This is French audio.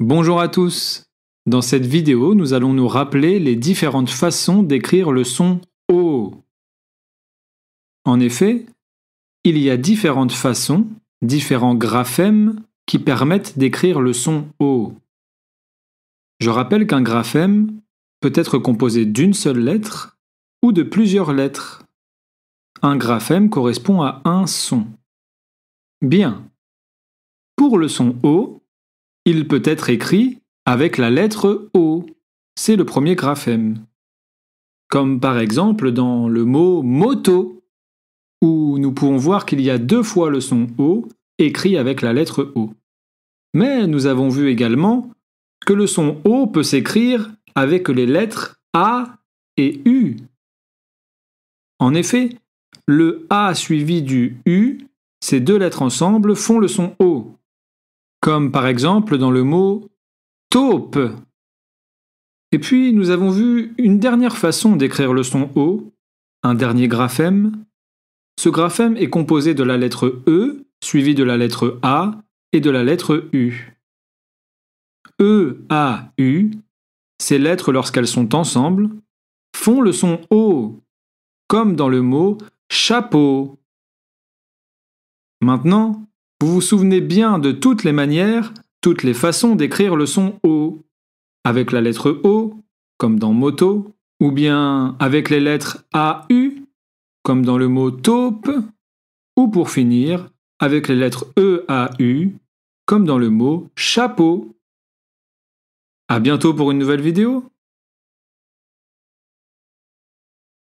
Bonjour à tous. Dans cette vidéo, nous allons nous rappeler les différentes façons d'écrire le son O. En effet, il y a différentes façons, différents graphèmes qui permettent d'écrire le son O. Je rappelle qu'un graphème peut être composé d'une seule lettre ou de plusieurs lettres. Un graphème correspond à un son. Bien. Pour le son O, il peut être écrit avec la lettre O. C'est le premier graphème. Comme par exemple dans le mot moto, où nous pouvons voir qu'il y a deux fois le son O écrit avec la lettre O. Mais nous avons vu également que le son O peut s'écrire avec les lettres A et U. En effet, le A suivi du U, ces deux lettres ensemble font le son O comme par exemple dans le mot taupe. Et puis nous avons vu une dernière façon d'écrire le son O, un dernier graphème. Ce graphème est composé de la lettre E, suivie de la lettre A et de la lettre U. E, A, U, ces lettres lorsqu'elles sont ensemble, font le son O, comme dans le mot chapeau. Maintenant, vous vous souvenez bien de toutes les manières, toutes les façons d'écrire le son O, avec la lettre O, comme dans moto, ou bien avec les lettres AU, comme dans le mot taupe, ou pour finir, avec les lettres EAU, comme dans le mot chapeau. À bientôt pour une nouvelle vidéo!